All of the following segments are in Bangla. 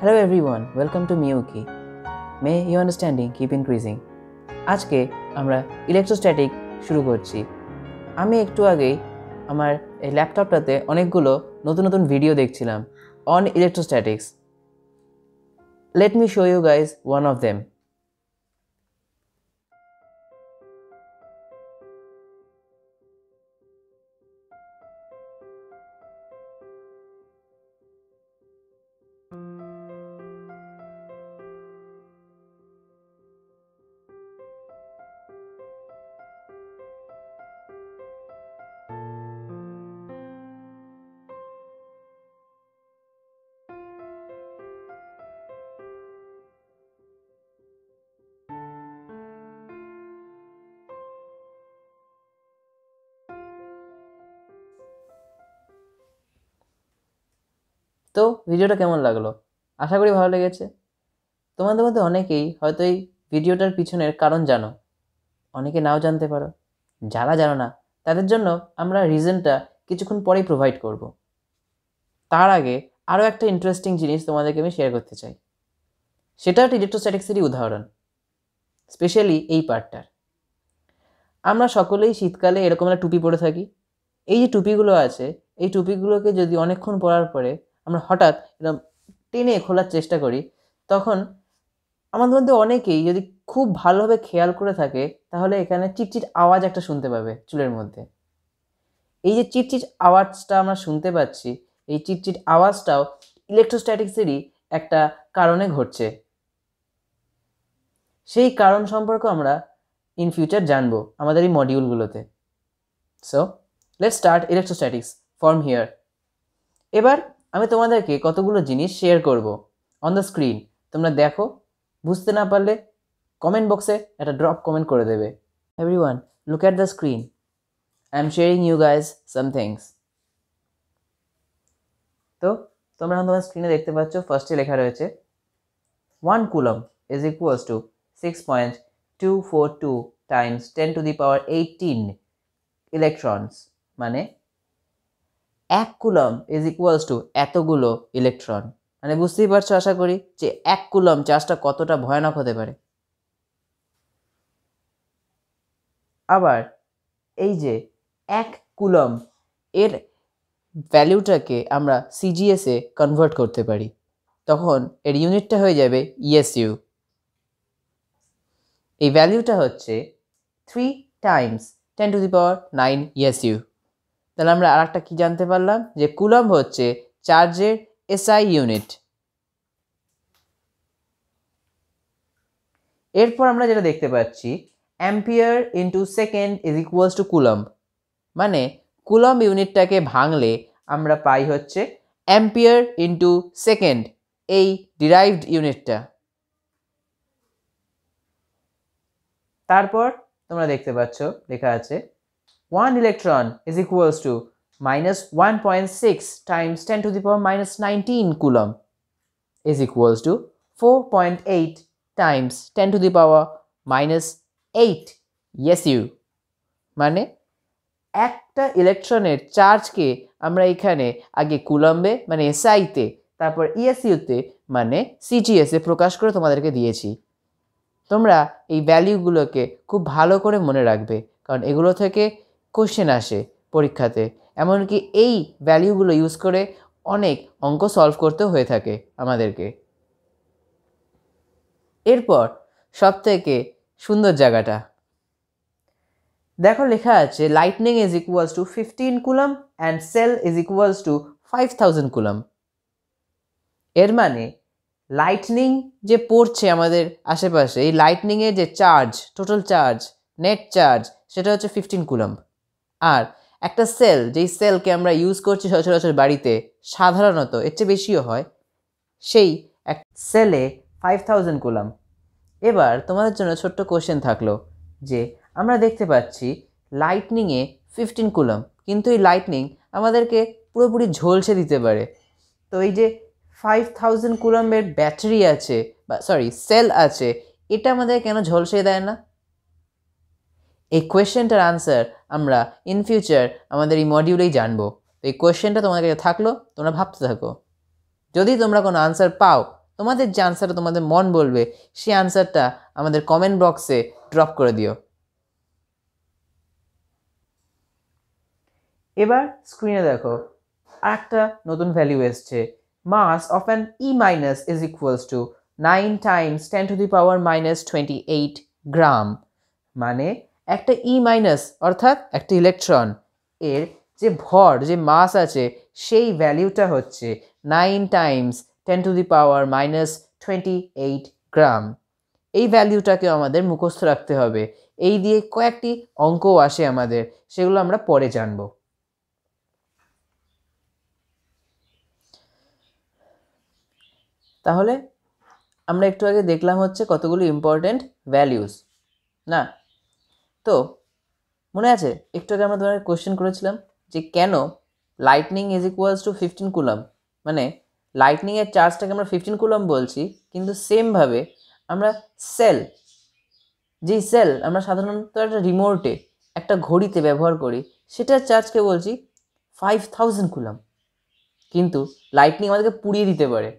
হ্যালো এভরিওয়ান ওয়েলকাম টু মিউকি may you understanding keep increasing আজকে আমরা ইলেকট্রোস্ট্যাটিক শুরু করছি আমি একটু আগেই আমার এই ল্যাপটপটাতে অনেকগুলো নতুন নতুন ভিডিও দেখছিলাম on electrostatics let me show you guys one of them তো ভিডিওটা কেমন লাগলো আশা করি ভালো লেগেছে তোমাদের মধ্যে অনেকেই হয়তো এই ভিডিওটার পিছনের কারণ জানো অনেকে নাও জানতে পারো যারা জানো না তাদের জন্য আমরা রিজনটা কিছুক্ষণ পরেই প্রোভাইড করব তার আগে আরও একটা ইন্টারেস্টিং জিনিস তোমাদেরকে আমি শেয়ার করতে চাই সেটা একটা ইলেকট্রোস্ট্যাটিক্সেরই উদাহরণ স্পেশালি এই পার্টটার আমরা সকলেই শীতকালে এরকম একটা টুপি পরে থাকি এই যে টুপিগুলো আছে এই টুপিগুলোকে যদি অনেকক্ষণ পরার পরে আমরা হঠাৎ এরকম টেনে খোলার চেষ্টা করি তখন আমাদের মধ্যে অনেকেই যদি খুব ভালোভাবে খেয়াল করে থাকে তাহলে এখানে চিটচিট আওয়াজ একটা শুনতে পাবে চুলের মধ্যে এই যে চিটচিট আওয়াজটা আমরা শুনতে পাচ্ছি এই চিটচিট আওয়াজটাও ইলেকট্রোস্ট্যাটিক্সেরই একটা কারণে ঘটছে সেই কারণ সম্পর্কে আমরা ইন ফিউচার জানবো আমাদের এই মডিউলগুলোতে so let start electrostatics from here এবার আমি তোমাদেরকে কতগুলো জিনিস শেয়ার করব অন দ্য স্ক্রিন তোমরা দেখো বুঝতে না পারলে কমেন্ট বক্সে একটা ড্রপ কমেন্ট করে দেবে every one look at the screen I am sharing you guys some things তো তোমরা এখন তোমার স্ক্রিনে দেখতে পাচ্ছ ফার্স্টে লেখা রয়েছে one coulomb is equals to six point two four two times ten to the power eighteen electrons মানে এক কুলম ইজ ইকুয়ালস টু এতগুলো ইলেকট্রন মানে বুঝতেই পারছো আশা করি যে এক কুলম চার্জটা কতটা ভয়ানক হতে পারে আবার এই যে এক কুলম এর ভ্যালুটাকে আমরা সিজিএসে কনভার্ট করতে পারি তখন এর ইউনিটটা হয়ে যাবে ইএসইউ e এই ভ্যালুটা হচ্ছে three times ten to the power nine ESU তাহলে আমরা আর একটা কী জানতে পারলাম যে কুলম্ব হচ্ছে চার্জের এসআই ইউনিট এরপর আমরা যেটা দেখতে পাচ্ছি ampere into second is equals to coulomb মানে কুলম্ব ইউনিটটাকে ভাঙলে আমরা পাই হচ্ছে অ্যাম্পিয়ার ইন্টু সেকেন্ড এই ডিরাইভড ইউনিটটা তারপর তোমরা দেখতে পাচ্ছ লেখা আছে 1 electron is equals to minus 1.6 times 10 to the power minus 19 coulomb is equals to 4.8 times 10 to the power minus 8 SU মানে একটা ইলেকট্রনের চার্জকে আমরা এখানে আগে কুলম্বে মানে এসআইতে তারপর ইএসইউতে মানে সিজিএসে প্রকাশ করে তোমাদেরকে দিয়েছি তোমরা এই ভ্যালিউগুলোকে খুব ভালো করে মনে রাখবে কারণ এগুলো থেকে কোশ্চেন আসে পরীক্ষাতে এমনকি এই ভ্যালিউগুলো ইউজ করে অনেক অঙ্ক সলভ করতে হয়ে থাকে আমাদেরকে এরপর সবথেকে সুন্দর জায়গাটা দেখো লেখা আছে lightning is equals to fifteen coulomb and cell is equals to five thousand coulomb এর মানে লাইটনিং যে পড়ছে আমাদের আশেপাশে এই লাইটনিংয়ের যে charge total charge net charge সেটা হচ্ছে ফিফটিন কুলাম্প আর একটা সেল যেই সেলকে আমরা ইউজ করছি সচরাচর বাড়িতে সাধারণত এর চেয়ে বেশিও হয় সেই এক সেলে ফাইভ থাউজেন্ড কুলাম এবার তোমাদের জন্য ছোট্ট কোয়েশ্চেন থাকলো যে আমরা দেখতে পাচ্ছি লাইটনিংয়ে ফিফটিন কুলাম কিন্তু এই লাইটনিং আমাদেরকে পুরোপুরি ঝলসে দিতে পারে তো এই যে ফাইভ থাউজেন্ড কুলামের ব্যাটারি আছে বা সরি সেল আছে এটা আমাদের কেন ঝলসে দেয় না এই কোয়েশ্চেনটার আনসার আমরা ইন ফিউচার আমাদের এই মডিউলেই জানবো তো এই কোয়েশ্চেনটা তোমাদের কাছে থাকলো তোমরা ভাবতে থাকো যদি তোমরা কোনো আনসার পাও তোমাদের যে আনসারটা তোমাদের মন বলবে সেই আনসারটা আমাদের কমেন্ট বক্সে ড্রপ করে দিও এবার স্ক্রিনে দেখো আর একটা নতুন ভ্যালিউ এসছে mass of an E minus is equals to nine times ten to the power minus twenty eight gram মানে একটা ই e মাইনাস অর্থাৎ একটা ইলেকট্রন এর যে ভর যে মাস আছে সেই ভ্যালিউটা হচ্ছে nine times ten to the power minus twenty eight gram এই ভ্যালিউটাকে আমাদের মুখস্থ রাখতে হবে এই দিয়ে কয়েকটি অঙ্কও আসে আমাদের সেগুলো আমরা পরে জানব তাহলে আমরা একটু আগে দেখলাম হচ্ছে কতগুলো ইম্পর্টেন্ট ভ্যালিউস না তো মনে আছে একটু আগে আমরা তোমাকে কোয়েশ্চেন করেছিলাম যে কেন lightning is equals to fifteen coulomb মানে লাইটনিংয়ের চার্জটাকে আমরা ফিফটিন কুলাম বলছি কিন্তু সেমভাবে আমরা সেল যেই সেল আমরা সাধারণত একটা রিমোটে একটা ঘড়িতে ব্যবহার করি সেটার চার্জকে বলছি ফাইভ থাউজেন্ড কুলাম কিন্তু লাইটনিং আমাদেরকে পুড়িয়ে দিতে পারে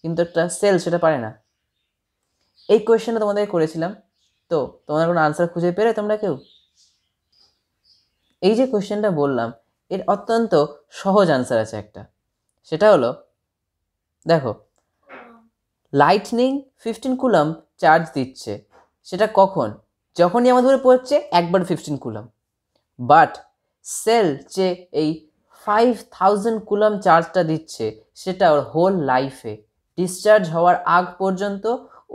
কিন্তু একটা সেল সেটা পারে না এই কোয়েশ্চেনটা তোমাদের করেছিলাম তো তোমরা কোনো আনসার খুঁজে পেলে তোমরা কেউ এই যে কোয়েশ্চেনটা বললাম এর অত্যন্ত সহজ আনসার আছে একটা সেটা হলো দেখো লাইটনিং ফিফটিন কুলাম চার্জ দিচ্ছে সেটা কখন যখনই আমাদের ধরে পড়ছে একবার ফিফটিন কুলাম বাট সেল যে এই ফাইভ থাউজেন্ড কুলাম চার্জটা দিচ্ছে সেটা ওর হোল লাইফে ডিসচার্জ হওয়ার আগ পর্যন্ত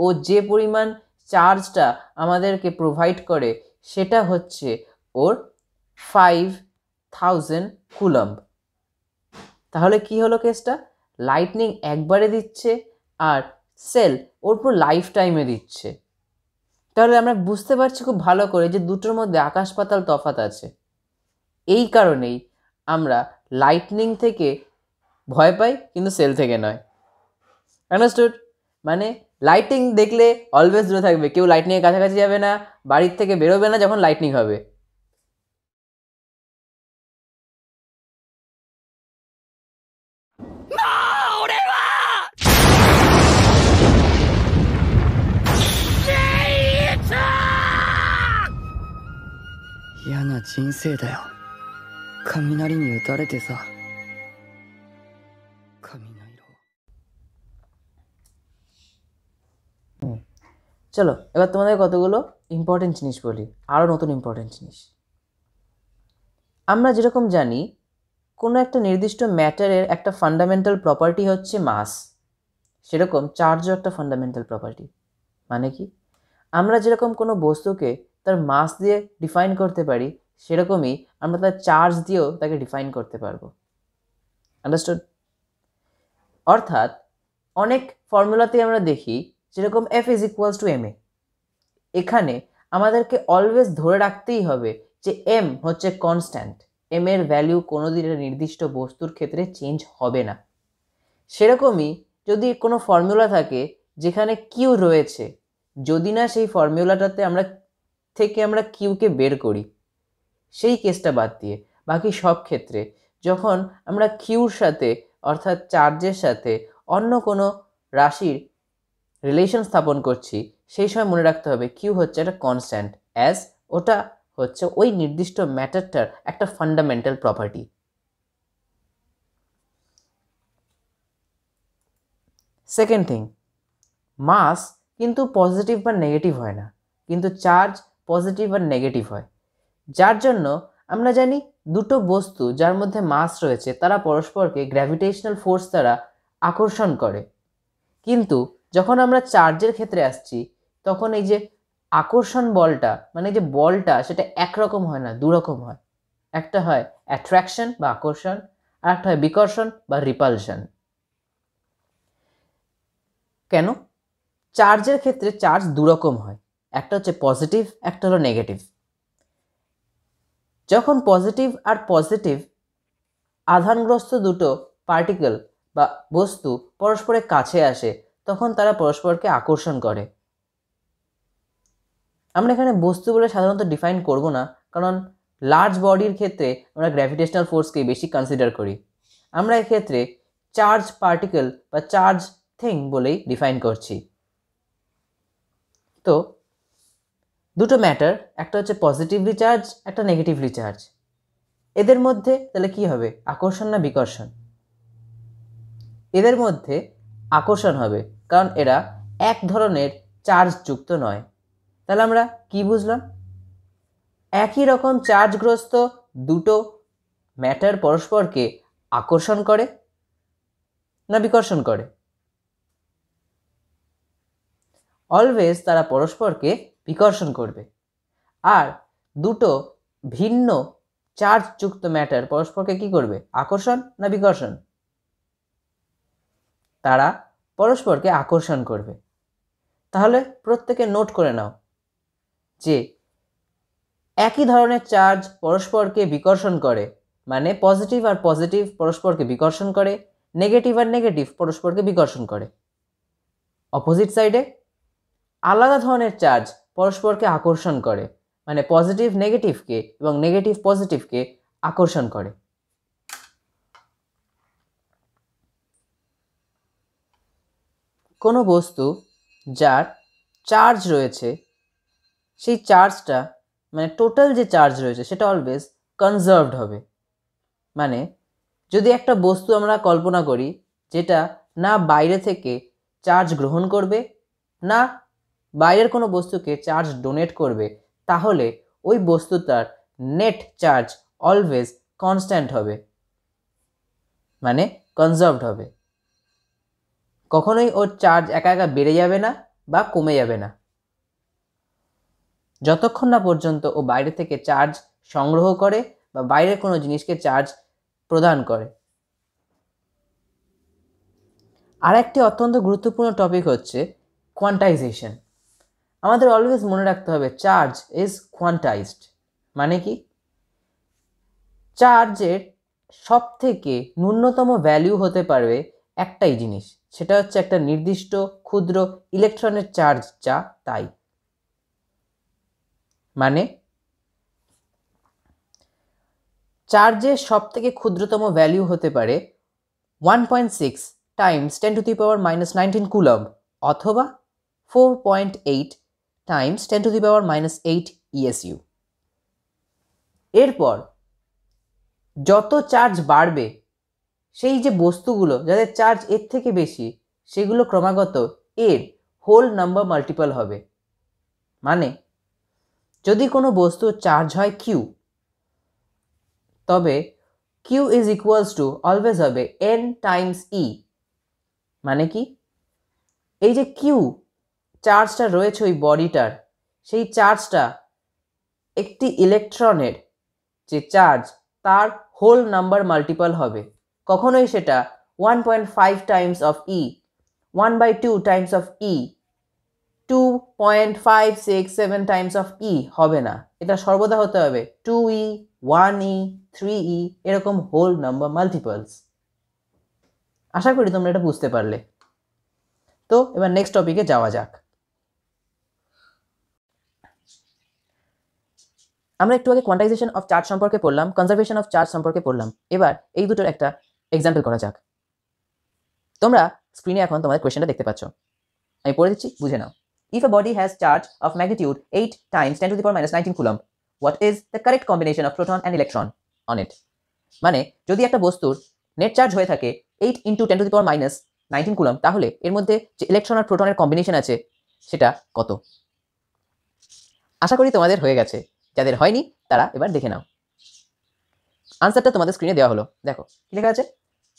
ও যে পরিমাণ চার্জটা আমাদেরকে প্রোভাইড করে সেটা হচ্ছে ওর ফাইভ থাউজেন্ড কুলম্ব তাহলে কি হলো কেসটা লাইটনিং একবারে দিচ্ছে আর সেল ওর পুরো লাইফ টাইমে দিচ্ছে তাহলে আমরা বুঝতে পারছি খুব ভালো করে যে দুটোর মধ্যে আকাশ পাতাল তফাত আছে এই কারণেই আমরা লাইটনিং থেকে ভয় পাই কিন্তু সেল থেকে নয় আন্ডারস্টুড মানে লাইটিং দেখলে অলওয়েজ দূরে থাকবে কেউ লাইটিংয়ের কাছাকাছি যাবে না বাড়ির থেকে বেরোবে না যখন লাইটিং হবে 嫌な人生だよ雷に打たれてさ চলো এবার তোমাদের কতগুলো ইম্পর্টেন্ট জিনিস বলি আরও নতুন ইম্পর্টেন্ট জিনিস আমরা যেরকম জানি কোনো একটা নির্দিষ্ট ম্যাটারের একটা ফান্ডামেন্টাল প্রপার্টি হচ্ছে মাস সেরকম চার্জও একটা ফান্ডামেন্টাল প্রপার্টি মানে কি আমরা যেরকম কোনো বস্তুকে তার মাস দিয়ে ডিফাইন করতে পারি সেরকমই আমরা তার চার্জ দিয়েও তাকে ডিফাইন করতে পারবো আন্ডারস্ট অর্থাৎ অনেক ফর্মুলাতেই আমরা দেখি যেরকম F is equals to M A এখানে আমাদেরকে অলওয়েজ ধরে রাখতেই হবে যে এম হচ্ছে কনস্ট্যান্ট এম এর ভ্যালু কোনো দিনের নির্দিষ্ট বস্তুর ক্ষেত্রে চেঞ্জ হবে না সেরকমই যদি কোনো ফর্মুলা থাকে যেখানে কিউ রয়েছে যদি না সেই ফর্মুলাটাতে আমরা থেকে আমরা কিউকে বের করি সেই কেসটা বাদ দিয়ে বাকি সব ক্ষেত্রে যখন আমরা কিউর সাথে অর্থাৎ চার্জের সাথে অন্য কোনো রাশির রিলেশন স্থাপন করছি সেই সময় মনে রাখতে হবে কিউ হচ্ছে একটা কনস্ট্যান্ট অ্যাজ ওটা হচ্ছে ওই নির্দিষ্ট ম্যাটারটার একটা fundamental property second thing mass কিন্তু পজিটিভ বা নেগেটিভ হয় না কিন্তু চার্জ পজিটিভ বা নেগেটিভ হয় যার জন্য আমরা জানি দুটো বস্তু যার মধ্যে মাস রয়েছে তারা পরস্পরকে গ্র্যাভিটেশনাল ফোর্স দ্বারা আকর্ষণ করে কিন্তু যখন আমরা চার্জের ক্ষেত্রে আসছি তখন এই যে আকর্ষণ বলটা মানে যে বলটা সেটা একরকম হয় না দুরকম হয় একটা হয় অ্যাট্রাকশন বা আকর্ষণ আর একটা হয় বিকর্ষণ বা রিপালশন কেন চার্জের ক্ষেত্রে চার্জ দুরকম হয় একটা হচ্ছে পজিটিভ একটা হলো নেগেটিভ যখন পজিটিভ আর পজিটিভ আধানগ্রস্ত দুটো পার্টিকেল বা বস্তু পরস্পরের কাছে আসে তখন তারা পরস্পরকে আকর্ষণ করে আমরা এখানে বস্তু বলে সাধারণত ডিফাইন করব না কারণ লার্জ বডির ক্ষেত্রে আমরা গ্র্যাভিটেশনাল ফোর্সকে বেশি কনসিডার করি আমরা এক্ষেত্রে চার্জ পার্টিকেল বা চার্জ থিং বলেই ডিফাইন করছি তো দুটো ম্যাটার একটা হচ্ছে পজিটিভলি চার্জ একটা নেগেটিভলি চার্জ এদের মধ্যে তাহলে কি হবে আকর্ষণ না বিকর্ষণ এদের মধ্যে আকর্ষণ হবে কারণ এরা এক ধরনের চার্জযুক্ত নয় তাহলে আমরা কি বুঝলাম একই রকম চার্জগ্রস্ত দুটো ম্যাটার পরস্পরকে আকর্ষণ করে না বিকর্ষণ করে অলওয়েজ তারা পরস্পরকে বিকর্ষণ করবে আর দুটো ভিন্ন চার্জযুক্ত ম্যাটার পরস্পরকে কি করবে আকর্ষণ না বিকর্ষণ তারা পরস্পরকে আকর্ষণ করবে তাহলে প্রত্যেকে নোট করে নাও যে একই ধরনের চার্জ পরস্পরকে বিকর্ষণ করে মানে পজিটিভ আর পজিটিভ পরস্পরকে বিকর্ষণ করে নেগেটিভ আর নেগেটিভ পরস্পরকে বিকর্ষণ করে অপোজিট সাইডে আলাদা ধরনের চার্জ পরস্পরকে আকর্ষণ করে মানে পজিটিভ নেগেটিভকে এবং নেগেটিভ পজিটিভকে আকর্ষণ করে কোনো বস্তু যার চার্জ রয়েছে সেই চার্জটা মানে টোটাল যে চার্জ রয়েছে সেটা অলওয়েজ কনজার্ভড হবে মানে যদি একটা বস্তু আমরা কল্পনা করি যেটা না বাইরে থেকে চার্জ গ্রহণ করবে না বাইরের কোনো বস্তুকে চার্জ ডোনেট করবে তাহলে ওই বস্তুটার নেট চার্জ অলওয়েজ কনস্ট্যান্ট হবে মানে কনজার্ভড হবে কখনোই ওর চার্জ একা একা বেড়ে যাবে না বা কমে যাবে না যতক্ষণ না পর্যন্ত ও বাইরে থেকে চার্জ সংগ্রহ করে বা বাইরের কোনো জিনিসকে চার্জ প্রদান করে আর একটি অত্যন্ত গুরুত্বপূর্ণ টপিক হচ্ছে কোয়ান্টাইজেশন আমাদের অলওয়েজ মনে রাখতে হবে চার্জ ইজ কোয়ান্টাইজড মানে কি চার্জের সব থেকে ন্যূনতম ভ্যালু হতে পারবে একটাই জিনিস সেটা হচ্ছে একটা নির্দিষ্ট ক্ষুদ্র ইলেকট্রনের চার্জ যা তাই মানে চার্জের থেকে ক্ষুদ্রতম ভ্যালিউ হতে পারে one point six times ten to the power minus nineteen coulomb অথবা four point eight times ten to the power minus eight ESU এরপর যত চার্জ বাড়বে সেই যে বস্তুগুলো যাদের চার্জ এর থেকে বেশি সেগুলো ক্রমাগত এর হোল নাম্বার মাল্টিপল হবে মানে যদি কোনো বস্তু চার্জ হয় কিউ তবে Q is equals to always হবে এন টাইমস ই মানে কি এই যে কিউ চার্জটা রয়েছে ওই বডিটার সেই চার্জটা একটি ইলেকট্রনের যে চার্জ তার হোল নাম্বার মাল্টিপল হবে কখনোই সেটা one point five times of E one by two times of E two point five six seven times of E হবে না এটা সর্বদা হতে হবে two E one E three E এরকম হোল নাম্বার মাল্টিপলস আশা করি তোমরা এটা বুঝতে পারলে তো এবার নেক্সট টপিকে যাওয়া যাক আমরা একটু আগে কোয়ান্টাইজেশন অফ চার্জ সম্পর্কে পড়লাম কনজারভেশন অফ চার্জ সম্পর্কে পড়লাম এবার এই দুটোর একটা এক্সাম্পল করা যাক তোমরা স্ক্রিনে এখন তোমাদের কোয়েশনটা দেখতে পাচ্ছ আমি পড়ে দিচ্ছি বুঝে নাও if a body has charge of magnitude eight times ten to the power minus nineteen coulomb what is the correct combination of proton and electron on it মানে যদি একটা বস্তুর নেট চার্জ হয়ে থাকে eight into ten to the power minus nineteen coulomb তাহলে এর মধ্যে যে ইলেকট্রন আর প্রোটনের কম্বিনেশন আছে সেটা কত আশা করি তোমাদের হয়ে গেছে যাদের হয়নি তারা এবার দেখে নাও আনসারটা তোমাদের স্ক্রিনে দেওয়া হলো দেখো কি লেখা আছে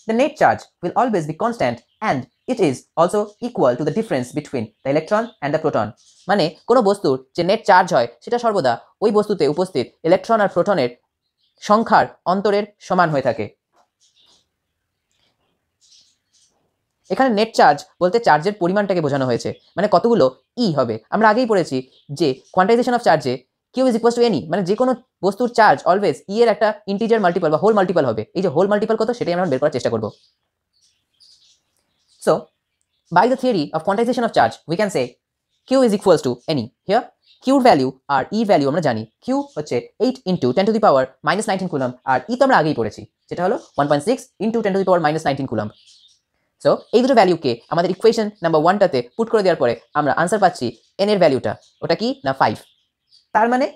the net charge will always be constant and it is also equal to the difference between the electron and the proton মানে কোনো বস্তুর যে নেট চার্জ হয় সেটা সর্বদা ওই বস্তুতে উপস্থিত ইলেকট্রন আর প্রোটনের সংখ্যার অন্তরের সমান হয়ে থাকে এখানে নেট চার্জ বলতে চার্জের পরিমাণটাকে বোঝানো হয়েছে মানে কতগুলো ই e হবে আমরা আগেই পড়েছি যে কোয়ান্টাইজেশন অফ চার্জে Q is equal to N E মানে যে কোনো বস্তুর চার্জ অলওয়েজ ই এর একটা ইন্টিজার মাল্টিপাল বা হোল মাল্টিপাল হবে এই যে হোল মাল্টিপাল কত সেটাই আমরা বের করার চেষ্টা করব so by the theory of quantization of charge we can say Q is equal to N E here কিউর ভ্যালু আর ই e ভ্যালু আমরা জানি কিউ হচ্ছে eight into ten to the power minus nineteen coulomb আর ই e তো আমরা আগেই পড়েছি যেটা হলো one point six into ten to the power minus nineteen coulomb so এই দুটো ভ্যালুকে আমাদের ইকুয়েশন নাম্বার ওয়ানটাতে পুট করে দেওয়ার পরে আমরা আনসার পাচ্ছি এন এর ভ্যালুটা ওটা কি না ফাইভ তার মানে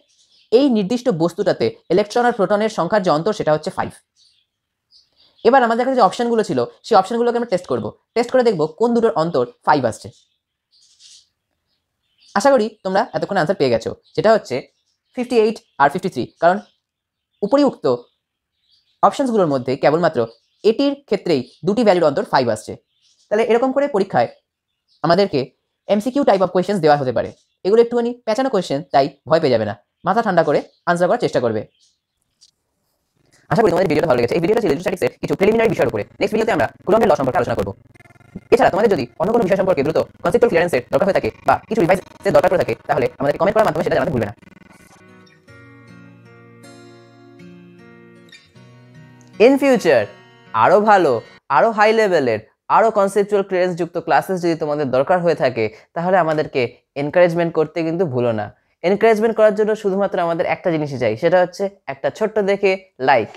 এই নির্দিষ্ট বস্তুটাতে ইলেকট্রন আর প্রোটনের সংখ্যার যে অন্তর সেটা হচ্ছে ফাইভ এবার আমাদের কাছে যে অপশানগুলো ছিল সেই অপশানগুলোকে আমরা টেস্ট করব টেস্ট করে দেখব কোন দুটোর অন্তর ফাইভ আসছে আশা করি তোমরা এতক্ষণ আনসার পেয়ে গেছো যেটা হচ্ছে ফিফটি এইট আর ফিফটি থ্রি কারণ উপরিউক্ত অপশানসগুলোর মধ্যে কেবলমাত্র এটির ক্ষেত্রেই দুটি ভ্যালুর অন্তর ফাইভ আসছে তাহলে এরকম করে পরীক্ষায় আমাদেরকে এমসিকিউ টাইপ অফ কোয়েশনস দেওয়া হতে পারে এগুলো একটুখানি পেঁচানো কোয়েশ্চেন তাই ভয় পেয়ে যাবে না মাথা ঠান্ডা করে আনসার করার চেষ্টা করবে আশা করি তোমাদের ভিডিওটা ভালো লেগেছে এই ভিডিওটা ছিল স্ট্যাটিক্সের কিছু প্রিলিমিনারি বিষয়ের উপরে নেক্সট ভিডিওতে আমরা কুলম্বের ল সম্পর্কে আলোচনা করব এছাড়া তোমাদের যদি অন্য কোনো বিষয় সম্পর্কে দ্রুত কনসেপ্টুয়াল ক্লিয়ারেন্সের দরকার হয়ে থাকে বা কিছু রিভাইসের দরকার পড়ে থাকে তাহলে আমাদের কমেন্ট করার মাধ্যমে সেটা জানাতে ভুলবে না ইন ফিউচার আরও ভালো আরও হাই লেভেলের আরও কনসেপচুয়াল ক্লিয়ারেন্স যুক্ত ক্লাসেস যদি তোমাদের দরকার হয়ে থাকে তাহলে আমাদেরকে এনকারেজমেন্ট করতে কিন্তু ভুলো না এনকারেজমেন্ট করার জন্য শুধুমাত্র আমাদের একটা জিনিসই চাই সেটা হচ্ছে একটা ছোট্ট দেখে লাইক